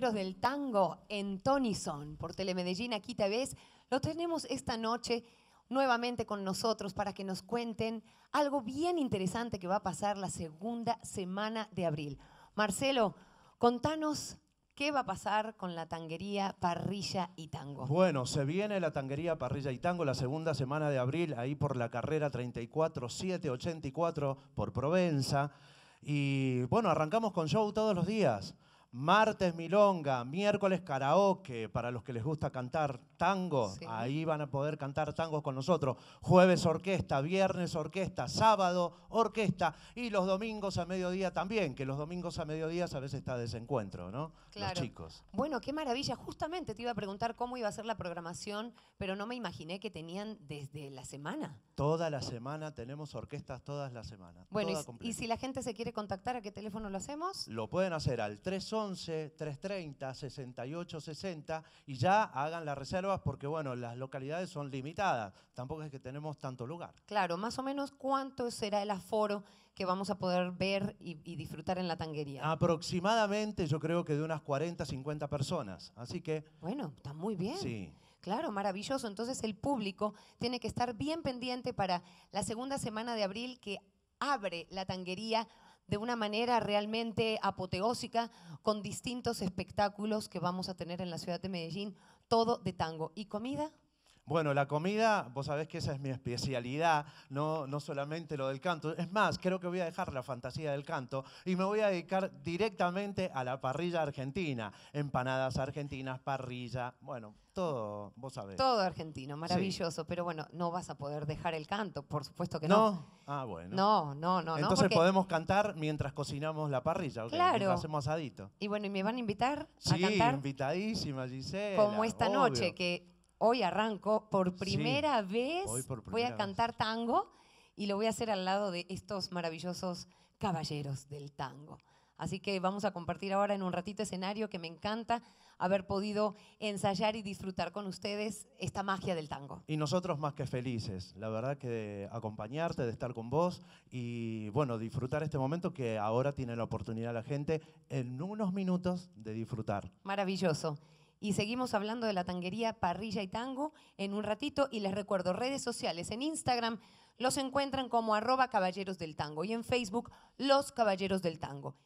del tango en Tonison por Telemedellín. Aquí te ves. Lo tenemos esta noche nuevamente con nosotros para que nos cuenten algo bien interesante que va a pasar la segunda semana de abril. Marcelo, contanos ¿Qué va a pasar con la tanguería Parrilla y Tango? Bueno, se viene la tanguería Parrilla y Tango la segunda semana de abril, ahí por la carrera 34784 por Provenza. Y bueno, arrancamos con show todos los días. Martes milonga, miércoles karaoke, para los que les gusta cantar tango, ahí van a poder cantar tangos con nosotros. Jueves orquesta, viernes orquesta, sábado orquesta y los domingos a mediodía también, que los domingos a mediodía a veces está desencuentro, ¿no? Claro. Los chicos. Bueno, qué maravilla. Justamente te iba a preguntar cómo iba a ser la programación, pero no me imaginé que tenían desde la semana. Toda la semana tenemos orquestas todas las semanas. Bueno, y, si la gente se quiere contactar, ¿a qué teléfono lo hacemos? Lo pueden hacer al 311 311 330 60 y ya hagan las reservas porque, bueno, las localidades son limitadas. Tampoco es que tenemos tanto lugar. Claro, más o menos cuánto será el aforo que vamos a poder ver y, disfrutar en la tanguería? Aproximadamente yo creo que de unas 40, 50 personas. Así que... Bueno, está muy bien. Sí. Claro, maravilloso. Entonces el público tiene que estar bien pendiente para la segunda semana de abril que abre la tanguería de una manera realmente apoteósica con distintos espectáculos que vamos a tener en la ciudad de Medellín, todo de tango. ¿Y comida? Bueno, la comida, vos sabés que esa es mi especialidad, no, no solamente lo del canto. Es más, creo que voy a dejar la fantasía del canto y me voy a dedicar directamente a la parrilla argentina. Empanadas argentinas, parrilla, bueno, todo, vos sabés. Todo argentino, maravilloso. Pero bueno, no vas a poder dejar el canto, por supuesto que no. No, ah, bueno. No, no, no. Entonces podemos cantar mientras cocinamos la parrilla, ¿ok? claro. hacemos asadito. Y bueno, ¿y me van a invitar sí, a cantar? Sí, invitadísima Gisela. Como esta noche, que hoy arranco, por primera vez voy a cantar tango y lo voy a hacer al lado de estos maravillosos caballeros del tango. Así que vamos a compartir ahora en un ratito escenario que me encanta haber podido ensayar y disfrutar con ustedes esta magia del tango. Y nosotros más que felices, la verdad que de acompañarte, de estar con vos y bueno, disfrutar este momento que ahora tiene la oportunidad la gente en unos minutos de disfrutar. Maravilloso y seguimos hablando de la tanguería Parrilla y Tango en un ratito y les recuerdo redes sociales en Instagram los encuentran como arroba caballeros del tango y en Facebook los caballeros del tango.